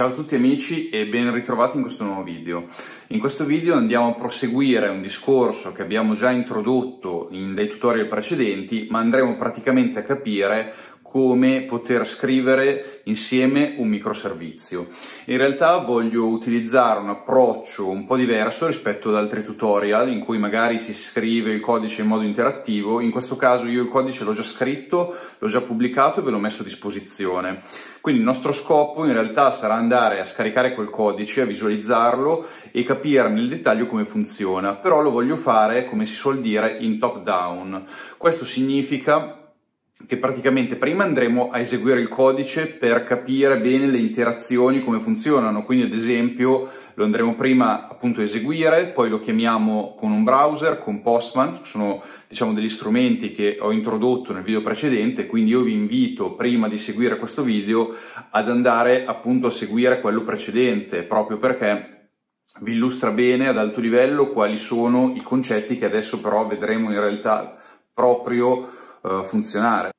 Ciao a tutti amici e ben ritrovati in questo nuovo video. In questo video andiamo a proseguire un discorso che abbiamo già introdotto in dei tutorial precedenti, ma andremo praticamente a capire come poter scrivere insieme un microservizio. In realtà voglio utilizzare un approccio un po' diverso rispetto ad altri tutorial in cui magari si scrive il codice in modo interattivo, in questo caso io il codice l'ho già scritto, l'ho già pubblicato e ve l'ho messo a disposizione. Quindi il nostro scopo in realtà sarà andare a scaricare quel codice, a visualizzarlo e capire nel dettaglio come funziona, però lo voglio fare, come si suol dire, in top down. Questo significa che praticamente prima andremo a eseguire il codice per capire bene le interazioni, come funzionano, quindi ad esempio lo andremo prima appunto a eseguire, poi lo chiamiamo con un browser, con Postman, sono diciamo degli strumenti che ho introdotto nel video precedente, quindi io vi invito prima di seguire questo video ad andare appunto a seguire quello precedente, proprio perché vi illustra bene ad alto livello quali sono i concetti che adesso però vedremo in realtà proprio eh, funzionare.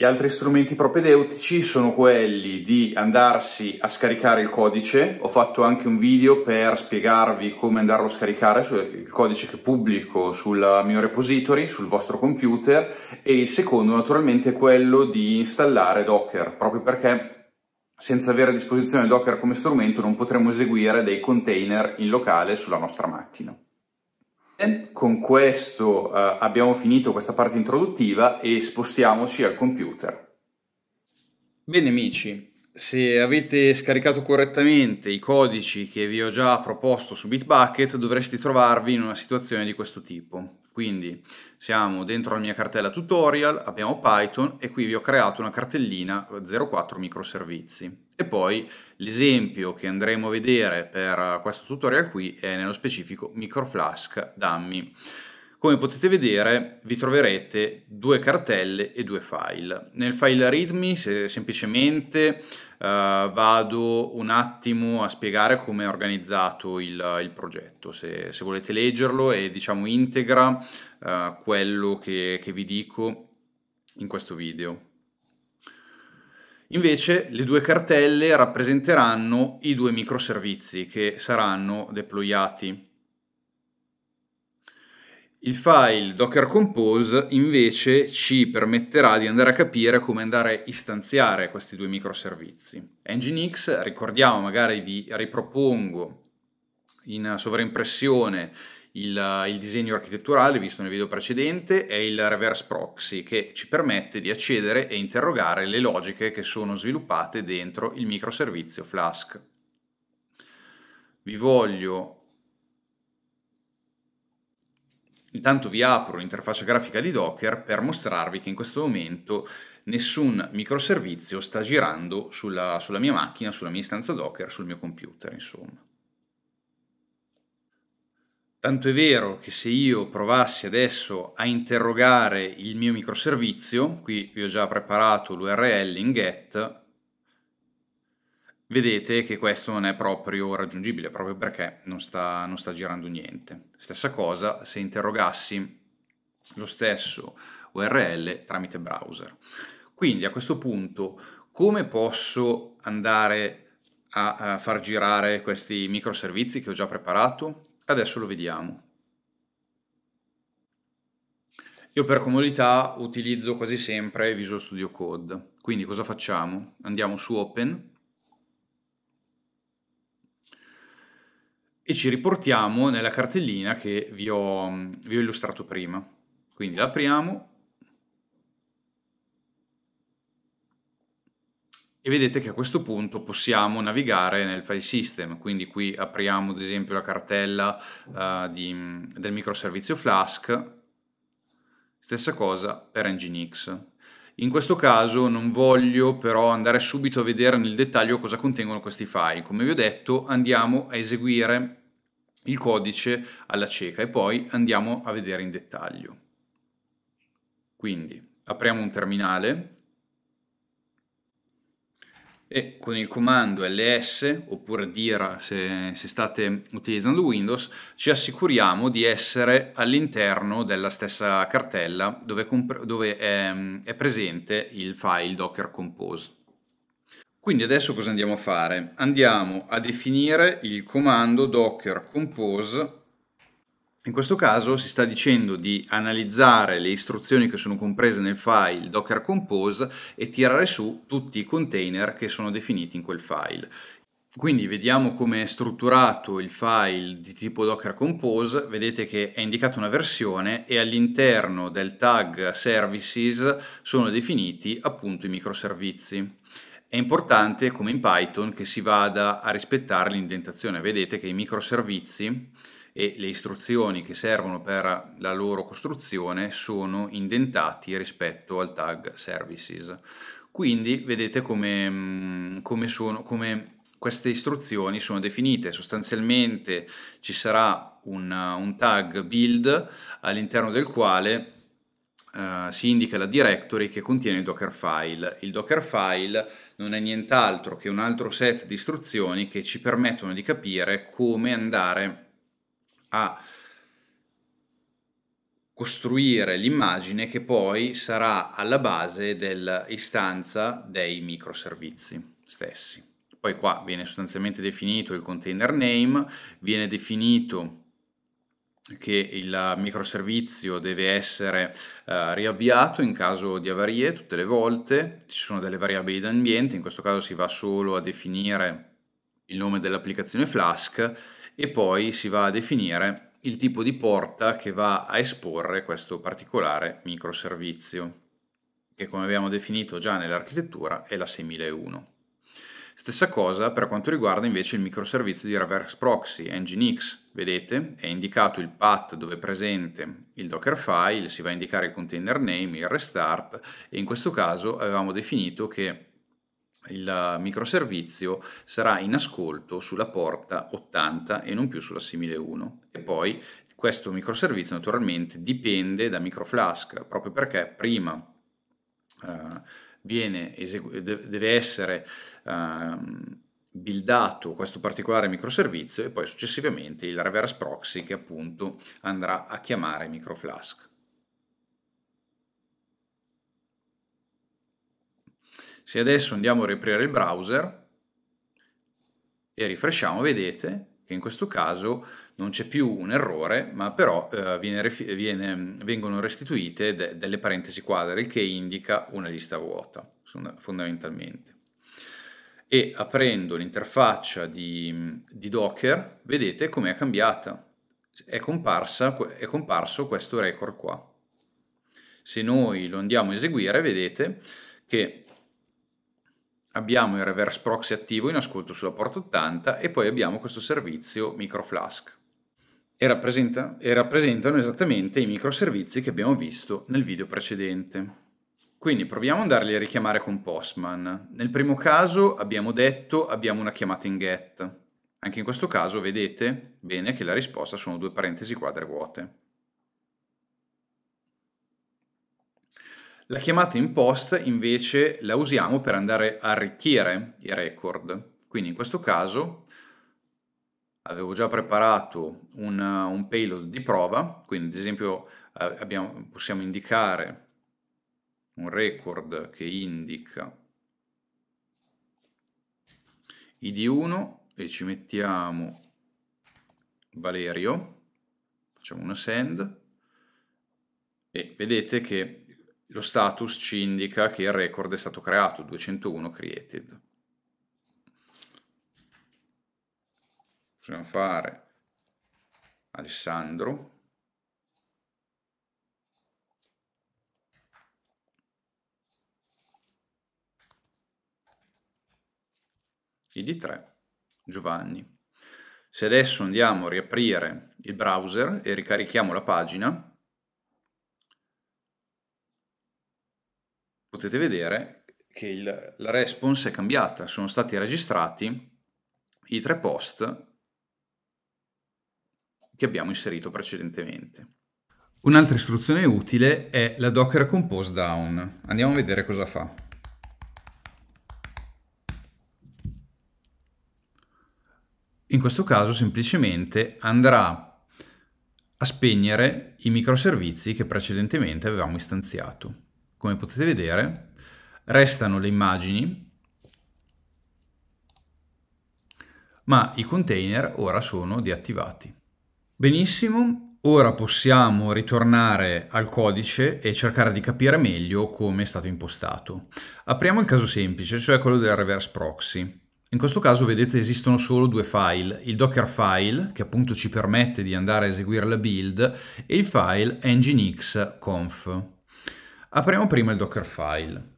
Gli altri strumenti propedeutici sono quelli di andarsi a scaricare il codice, ho fatto anche un video per spiegarvi come andarlo a scaricare, cioè il codice che pubblico sul mio repository, sul vostro computer, e il secondo naturalmente è quello di installare Docker, proprio perché senza avere a disposizione Docker come strumento non potremo eseguire dei container in locale sulla nostra macchina con questo eh, abbiamo finito questa parte introduttiva e spostiamoci al computer. Bene amici, se avete scaricato correttamente i codici che vi ho già proposto su Bitbucket dovreste trovarvi in una situazione di questo tipo. Quindi siamo dentro la mia cartella tutorial, abbiamo Python e qui vi ho creato una cartellina 04 microservizi. E poi l'esempio che andremo a vedere per questo tutorial qui è nello specifico MicroFlask Dummy. Come potete vedere vi troverete due cartelle e due file. Nel file readme se semplicemente eh, vado un attimo a spiegare come è organizzato il, il progetto, se, se, volete leggerlo e diciamo integra eh, quello che, che vi dico in questo video. Invece le due cartelle rappresenteranno i due microservizi che saranno deployati. Il file Docker Compose invece ci permetterà di andare a capire come andare a istanziare questi due microservizi. Nginx, ricordiamo, magari vi ripropongo in sovraimpressione il, il, disegno architetturale visto nel video precedente è il reverse proxy che ci permette di accedere e interrogare le logiche che sono sviluppate dentro il microservizio Flask. Vi voglio Intanto vi apro l'interfaccia grafica di Docker per mostrarvi che in questo momento nessun microservizio sta girando sulla, sulla mia macchina, sulla mia istanza Docker, sul mio computer, insomma. Tanto è vero che se io provassi adesso a interrogare il mio microservizio, qui vi ho già preparato l'URL in get, vedete che questo non è proprio raggiungibile, proprio perché non sta, non sta girando niente. Stessa cosa se interrogassi lo stesso URL tramite browser. Quindi a questo punto come posso andare a, a far girare questi microservizi che ho già preparato? Adesso lo vediamo. Io per comodità utilizzo quasi sempre Visual Studio Code, quindi cosa facciamo? Andiamo su Open, e ci riportiamo nella cartellina che vi ho, mm, vi ho illustrato prima. Quindi la apriamo e vedete che a questo punto possiamo navigare nel file system, quindi qui apriamo ad esempio la cartella uh, di, mm, del microservizio Flask, stessa cosa per Nginx. In questo caso non voglio però andare subito a vedere nel dettaglio cosa contengono questi file, come vi ho detto andiamo a eseguire il codice alla cieca e poi andiamo a vedere in dettaglio. Quindi apriamo un terminale e con il comando ls oppure dir se, se state utilizzando Windows ci assicuriamo di essere all'interno della stessa cartella dove, dove è, ehm, è presente il file docker compose. Quindi adesso cosa andiamo a fare? Andiamo a definire il comando docker compose. In questo caso si sta dicendo di analizzare le istruzioni che sono comprese nel file docker compose e tirare su tutti i container che sono definiti in quel file. Quindi vediamo come è strutturato il file di tipo Docker Compose, vedete che è indicata una versione e all'interno del tag services sono definiti appunto i microservizi. È importante, come in Python, che si vada a rispettare l'indentazione. Vedete che i microservizi e le istruzioni che servono per la loro costruzione sono indentati rispetto al tag services. Quindi vedete come, mm, come, sono, come queste istruzioni sono definite. Sostanzialmente ci sarà un, un tag build all'interno del quale eh, si indica la directory che contiene il Dockerfile. Il Dockerfile non è nient'altro che un altro set di istruzioni che ci permettono di capire come andare a costruire l'immagine che poi sarà alla base dell'istanza dei microservizi stessi. Poi qua viene sostanzialmente definito il container name, viene definito che il microservizio deve essere uh, riavviato in caso di avarie tutte le volte, ci sono delle variabili d'ambiente, in questo caso si va solo a definire il nome dell'applicazione Flask e poi si va a definire il tipo di porta che va a esporre questo particolare microservizio, che come abbiamo definito già nell'architettura è la 6001. Stessa cosa per quanto riguarda invece il microservizio di reverse proxy, Nginx. Vedete, è indicato il path dove è presente il Dockerfile, si va a indicare il container name, il restart e in questo caso avevamo definito che il microservizio sarà in ascolto sulla porta 80 e non più sulla simile 1 e poi questo microservizio naturalmente dipende da microflask proprio perché prima eh, esegu- deve essere uh, buildato questo particolare microservizio e poi successivamente il reverse proxy che appunto andrà a chiamare microflask. Se adesso andiamo a riaprire il browser e rifresciamo, vedete che in questo caso non c'è più un errore, ma però eh, viene, viene, vengono restituite de delle parentesi quadre, il che indica una lista vuota, fondamentalmente. E aprendo l'interfaccia di, di Docker, vedete com'è cambiata. È, comparsa, è comparso questo record qua. Se noi lo andiamo a eseguire, vedete che abbiamo il reverse proxy attivo in ascolto sulla porta 80 e poi abbiamo questo servizio microflask e, rappresenta, e rappresentano esattamente i microservizi che abbiamo visto nel video precedente. Quindi proviamo ad andarli a richiamare con Postman. Nel primo caso abbiamo detto abbiamo una chiamata in get. Anche in questo caso vedete bene che la risposta sono due parentesi quadre vuote. La chiamata in post invece la usiamo per andare a arricchire i record. Quindi in questo caso avevo già preparato un, un payload di prova, quindi ad esempio eh, abbiamo, possiamo indicare un record che indica id1 e ci mettiamo Valerio, facciamo una send e vedete che lo status ci indica che il record è stato creato, 201 created. Possiamo fare Alessandro. ID3, Giovanni. Se adesso andiamo a riaprire il browser e ricarichiamo la pagina, potete vedere che il, la response è cambiata, sono stati registrati i tre post che abbiamo inserito precedentemente. Un'altra istruzione utile è la docker compose down. Andiamo a vedere cosa fa. In questo caso semplicemente andrà a spegnere i microservizi che precedentemente avevamo istanziato come potete vedere, restano le immagini, ma i container ora sono deattivati. Benissimo, ora possiamo ritornare al codice e cercare di capire meglio come è stato impostato. Apriamo il caso semplice, cioè quello del reverse proxy. In questo caso vedete esistono solo due file, il docker file che appunto ci permette di andare a eseguire la build e il file nginx.conf. Apriamo prima il Dockerfile.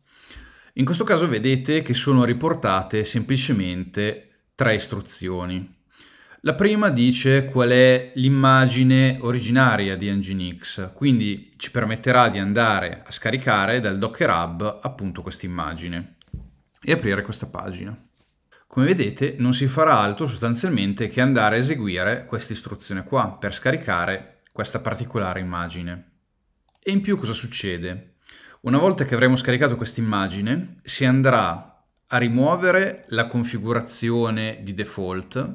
In questo caso vedete che sono riportate semplicemente tre istruzioni. La prima dice qual è l'immagine originaria di Nginx, quindi ci permetterà di andare a scaricare dal Docker Hub appunto questa immagine e aprire questa pagina. Come vedete non si farà altro sostanzialmente che andare a eseguire questa istruzione qua per scaricare questa particolare immagine. E in più cosa succede? Una volta che avremo scaricato questa immagine, si andrà a rimuovere la configurazione di default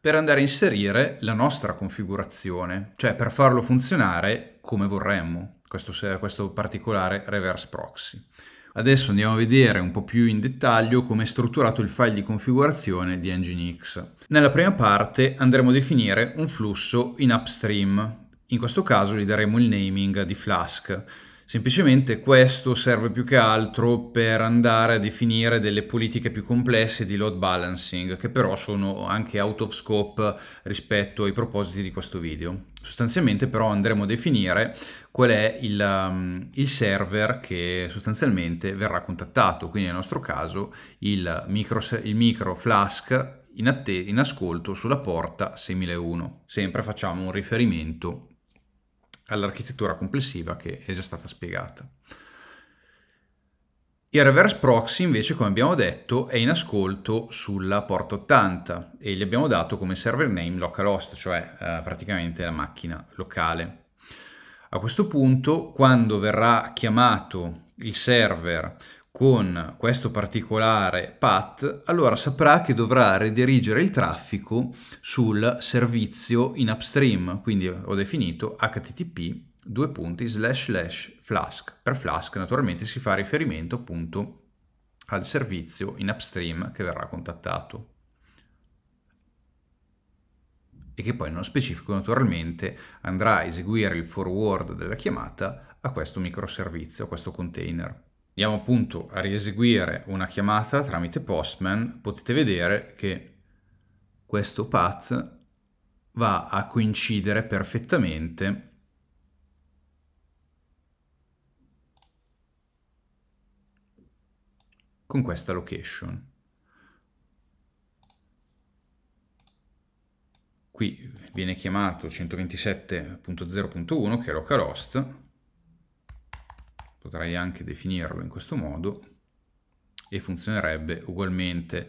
per andare a inserire la nostra configurazione, cioè per farlo funzionare come vorremmo, questo, questo particolare reverse proxy. Adesso andiamo a vedere un po' più in dettaglio come è strutturato il file di configurazione di Nginx. Nella prima parte andremo a definire un flusso in upstream, in questo caso gli daremo il naming di Flask. Semplicemente questo serve più che altro per andare a definire delle politiche più complesse di load balancing, che però sono anche out of scope rispetto ai propositi di questo video. Sostanzialmente però andremo a definire qual è il, um, il server che sostanzialmente verrà contattato, quindi nel nostro caso il micro, il micro Flask in, in ascolto sulla porta 6001. Sempre facciamo un riferimento all'architettura complessiva che è già stata spiegata. Il reverse proxy invece, come abbiamo detto, è in ascolto sulla porta 80 e gli abbiamo dato come server name localhost, cioè eh, praticamente la macchina locale. A questo punto, quando verrà chiamato il server con questo particolare path, allora saprà che dovrà redirigere il traffico sul servizio in upstream, quindi ho definito http due punti slash slash flask. Per flask naturalmente si fa riferimento appunto al servizio in upstream che verrà contattato e che poi nello specifico naturalmente andrà a eseguire il forward della chiamata a questo microservizio, a questo container andiamo appunto a rieseguire una chiamata tramite Postman, potete vedere che questo path va a coincidere perfettamente con questa location. Qui viene chiamato 127.0.1 che è localhost potrei anche definirlo in questo modo e funzionerebbe ugualmente.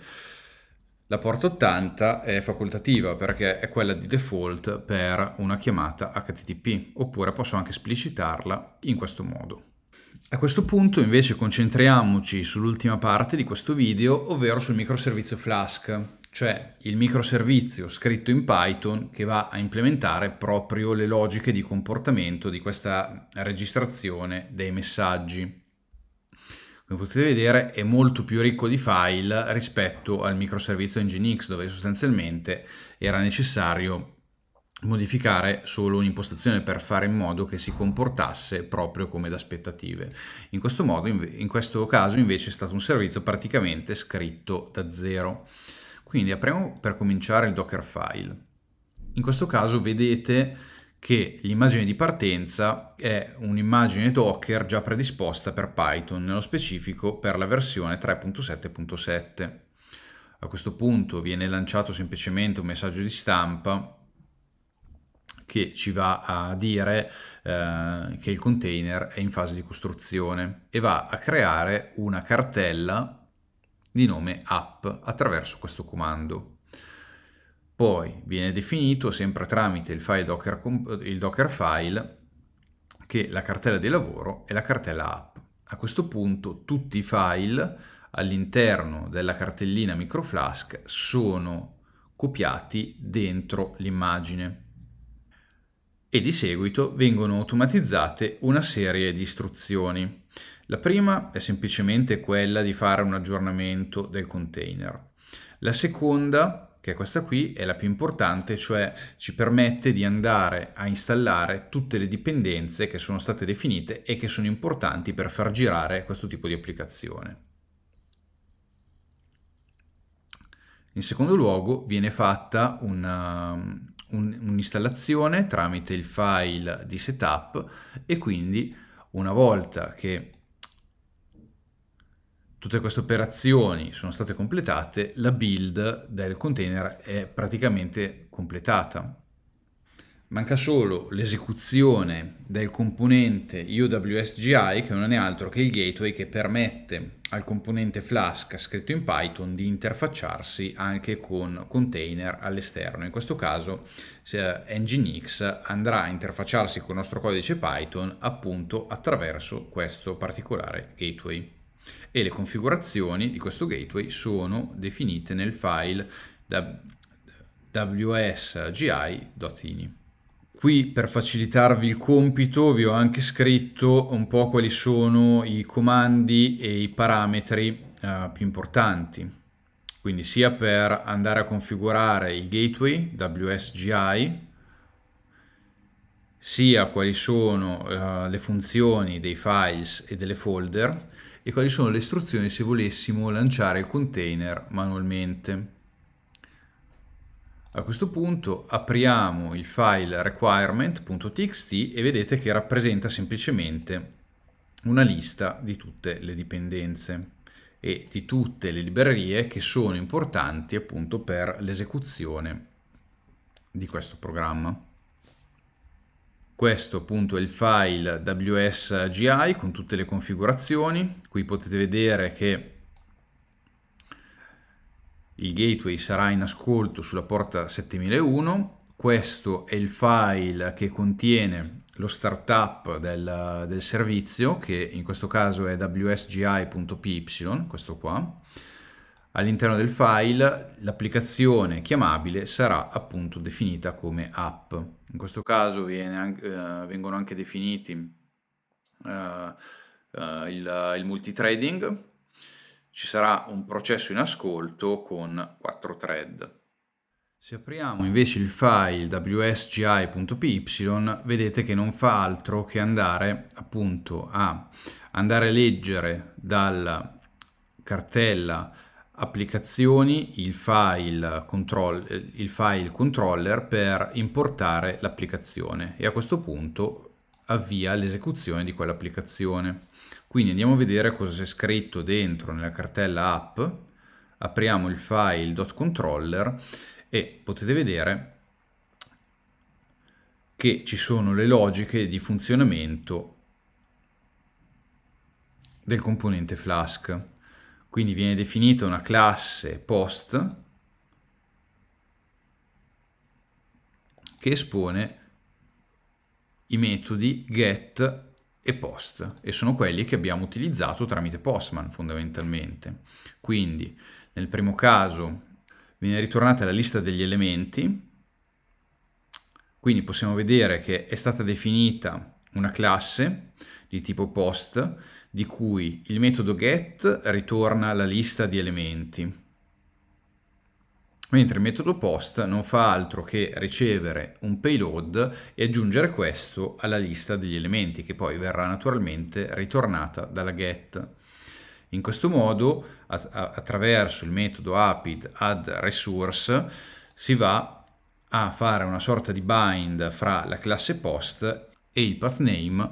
La porta 80 è facoltativa perché è quella di default per una chiamata HTTP, oppure posso anche esplicitarla in questo modo. A questo punto invece concentriamoci sull'ultima parte di questo video, ovvero sul microservizio Flask, cioè il microservizio scritto in Python che va a implementare proprio le logiche di comportamento di questa registrazione dei messaggi. Come potete vedere è molto più ricco di file rispetto al microservizio Nginx dove sostanzialmente era necessario modificare solo un'impostazione per fare in modo che si comportasse proprio come da aspettative. In questo, modo, in questo caso invece è stato un servizio praticamente scritto da zero. Quindi apriamo per cominciare il Docker file. In questo caso vedete che l'immagine di partenza è un'immagine Docker già predisposta per Python, nello specifico per la versione 3.7.7. A questo punto viene lanciato semplicemente un messaggio di stampa che ci va a dire eh, che il container è in fase di costruzione e va a creare una cartella di nome app attraverso questo comando. Poi viene definito sempre tramite il file docker, il docker file che la cartella di lavoro è la cartella app. A questo punto tutti i file all'interno della cartellina microflask sono copiati dentro l'immagine e di seguito vengono automatizzate una serie di istruzioni. La prima è semplicemente quella di fare un aggiornamento del container. La seconda, che è questa qui, è la più importante, cioè ci permette di andare a installare tutte le dipendenze che sono state definite e che sono importanti per far girare questo tipo di applicazione. In secondo luogo viene fatta una, un, un'installazione tramite il file di setup e quindi una volta che tutte queste operazioni sono state completate, la build del container è praticamente completata. Manca solo l'esecuzione del componente UWSGI che non è altro che il gateway che permette al componente Flask scritto in Python di interfacciarsi anche con container all'esterno. In questo caso Nginx andrà a interfacciarsi con il nostro codice Python appunto attraverso questo particolare gateway e le configurazioni di questo gateway sono definite nel file wsgi.ini. Qui per facilitarvi il compito vi ho anche scritto un po' quali sono i comandi e i parametri eh, più importanti, quindi sia per andare a configurare il gateway WSGI, sia quali sono eh, le funzioni dei files e delle folder e quali sono le istruzioni se volessimo lanciare il container manualmente. A questo punto apriamo il file requirement.txt e vedete che rappresenta semplicemente una lista di tutte le dipendenze e di tutte le librerie che sono importanti appunto per l'esecuzione di questo programma. Questo appunto è il file WSGI con tutte le configurazioni, qui potete vedere che il gateway sarà in ascolto sulla porta 7001, questo è il file che contiene lo startup del, del servizio, che in questo caso è wsgi.py, questo qua. All'interno del file l'applicazione chiamabile sarà appunto definita come app. In questo caso viene, eh, vengono anche definiti eh, eh, il, il multitrading, ci sarà un processo in ascolto con 4 thread. Se apriamo invece il file wsgi.py vedete che non fa altro che andare appunto a andare a leggere dalla cartella applicazioni il file, control, il file controller per importare l'applicazione e a questo punto avvia l'esecuzione di quell'applicazione. Quindi andiamo a vedere cosa c'è scritto dentro nella cartella app, apriamo il file .controller e potete vedere che ci sono le logiche di funzionamento del componente Flask. Quindi viene definita una classe post che espone i metodi get e post e sono quelli che abbiamo utilizzato tramite Postman fondamentalmente. Quindi nel primo caso viene ritornata la lista degli elementi, quindi possiamo vedere che è stata definita una classe di tipo post di cui il metodo get ritorna la lista di elementi Mentre il metodo post non fa altro che ricevere un payload e aggiungere questo alla lista degli elementi che poi verrà naturalmente ritornata dalla get. In questo modo attraverso il metodo apid add resource si va a fare una sorta di bind fra la classe post e il path name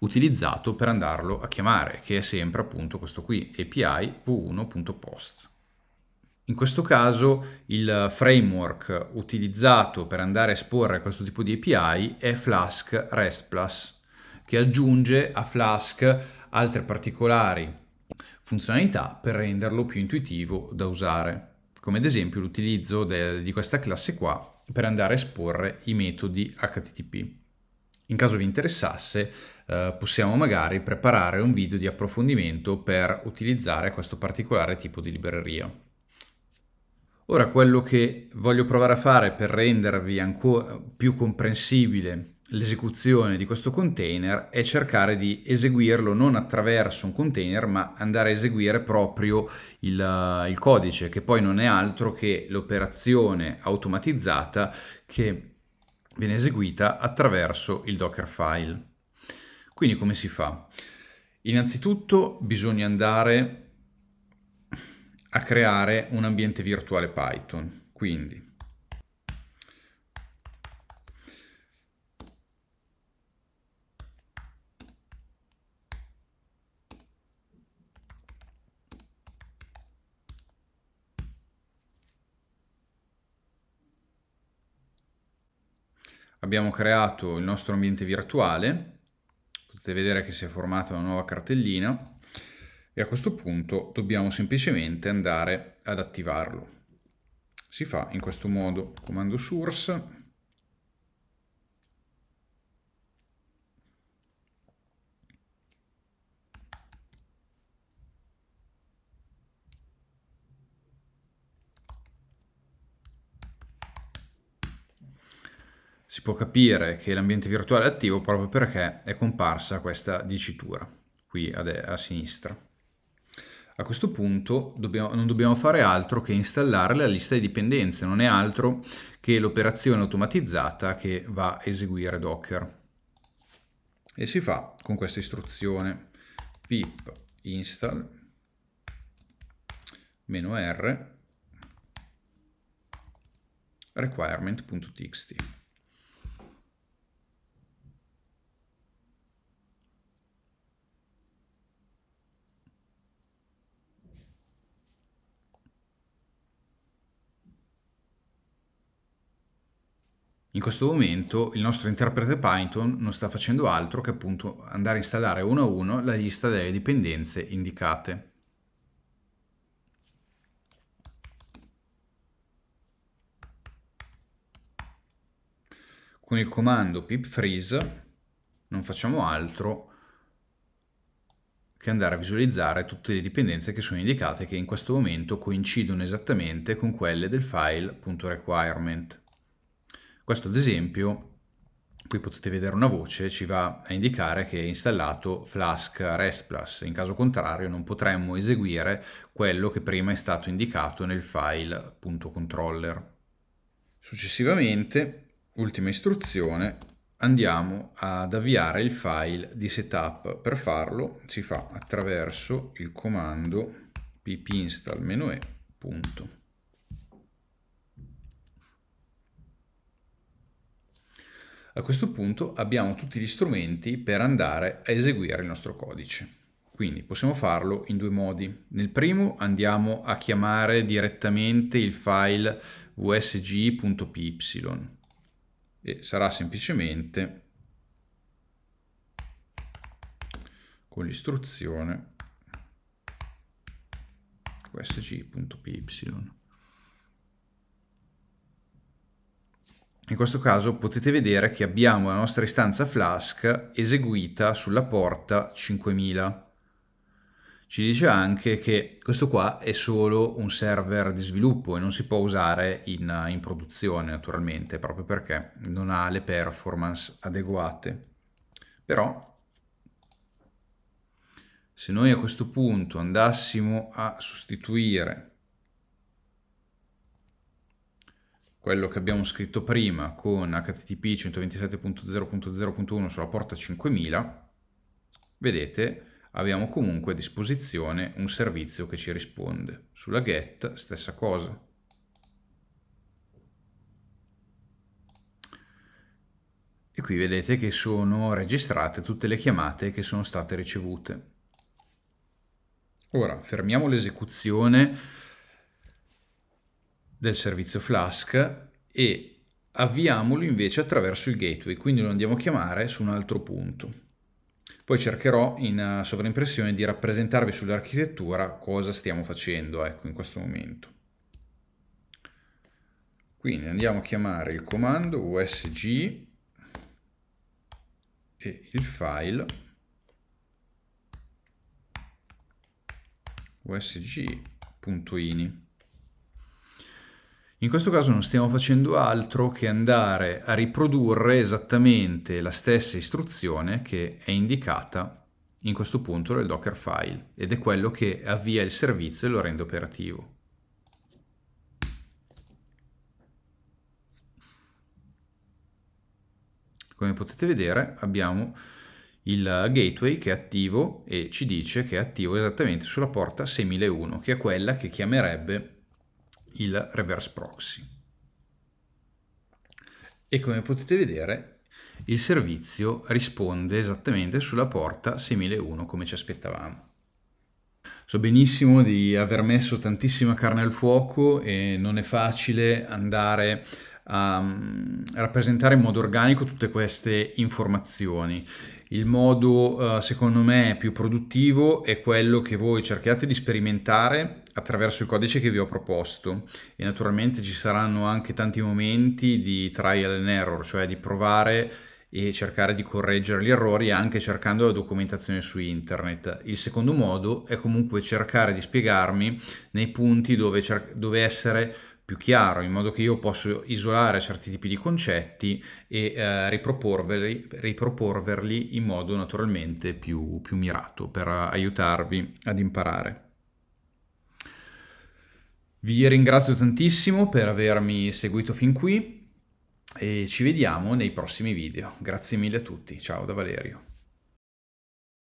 utilizzato per andarlo a chiamare che è sempre appunto questo qui api v1.post. In questo caso il framework utilizzato per andare a esporre questo tipo di API è Flask REST Plus, che aggiunge a Flask altre particolari funzionalità per renderlo più intuitivo da usare, come ad esempio l'utilizzo di questa classe qua per andare a esporre i metodi HTTP. In caso vi interessasse, eh, possiamo magari preparare un video di approfondimento per utilizzare questo particolare tipo di libreria. Ora quello che voglio provare a fare per rendervi ancora più comprensibile l'esecuzione di questo container è cercare di eseguirlo non attraverso un container ma andare a eseguire proprio il, il codice che poi non è altro che l'operazione automatizzata che viene eseguita attraverso il Dockerfile. Quindi come si fa? Innanzitutto bisogna andare a creare un ambiente virtuale Python. Quindi abbiamo creato il nostro ambiente virtuale, potete vedere che si è formata una nuova cartellina e a questo punto dobbiamo semplicemente andare ad attivarlo. Si fa in questo modo, comando source, si può capire che l'ambiente virtuale è attivo proprio perché è comparsa questa dicitura qui a, a sinistra. A questo punto dobbiamo, non dobbiamo fare altro che installare la lista di dipendenze, non è altro che l'operazione automatizzata che va a eseguire Docker. E si fa con questa istruzione pip install r requirement.txt In questo momento il nostro interprete Python non sta facendo altro che appunto andare a installare uno a uno la lista delle dipendenze indicate. Con il comando pip freeze non facciamo altro che andare a visualizzare tutte le dipendenze che sono indicate che in questo momento coincidono esattamente con quelle del file.requirement. Questo ad esempio, qui potete vedere una voce, ci va a indicare che è installato Flask REST Plus, in caso contrario non potremmo eseguire quello che prima è stato indicato nel file.controller. Successivamente, ultima istruzione, andiamo ad avviare il file di setup. Per farlo si fa attraverso il comando pipinstall-e. A questo punto abbiamo tutti gli strumenti per andare a eseguire il nostro codice. Quindi possiamo farlo in due modi. Nel primo andiamo a chiamare direttamente il file usg.py e sarà semplicemente con l'istruzione usg.py. In questo caso potete vedere che abbiamo la nostra istanza Flask eseguita sulla porta 5000. Ci dice anche che questo qua è solo un server di sviluppo e non si può usare in, in produzione naturalmente, proprio perché non ha le performance adeguate. Però se noi a questo punto andassimo a sostituire quello che abbiamo scritto prima con http 127.0.0.1 sulla porta 5000, vedete abbiamo comunque a disposizione un servizio che ci risponde. Sulla get stessa cosa. E qui vedete che sono registrate tutte le chiamate che sono state ricevute. Ora fermiamo l'esecuzione del servizio Flask e avviamolo invece attraverso il gateway, quindi lo andiamo a chiamare su un altro punto. Poi cercherò in eh, sovraimpressione di rappresentarvi sull'architettura cosa stiamo facendo ecco, in questo momento. Quindi andiamo a chiamare il comando usg e il file usg.ini. In questo caso non stiamo facendo altro che andare a riprodurre esattamente la stessa istruzione che è indicata in questo punto nel file ed è quello che avvia il servizio e lo rende operativo. Come potete vedere abbiamo il gateway che è attivo e ci dice che è attivo esattamente sulla porta 6001 che è quella che chiamerebbe il reverse proxy. E come potete vedere il servizio risponde esattamente sulla porta 6001 come ci aspettavamo. So benissimo di aver messo tantissima carne al fuoco e non è facile andare a mm, rappresentare in modo organico tutte queste informazioni. Il modo eh, secondo me più produttivo è quello che voi cerchiate di sperimentare attraverso il codice che vi ho proposto e naturalmente ci saranno anche tanti momenti di trial and error, cioè di provare e cercare di correggere gli errori anche cercando la documentazione su internet. Il secondo modo è comunque cercare di spiegarmi nei punti dove, dove essere più chiaro, in modo che io possa isolare certi tipi di concetti e eh, riproporverli, riproporverli, in modo naturalmente più, più mirato per aiutarvi ad imparare. Vi ringrazio tantissimo per avermi seguito fin qui e ci vediamo nei prossimi video. Grazie mille a tutti, ciao da Valerio.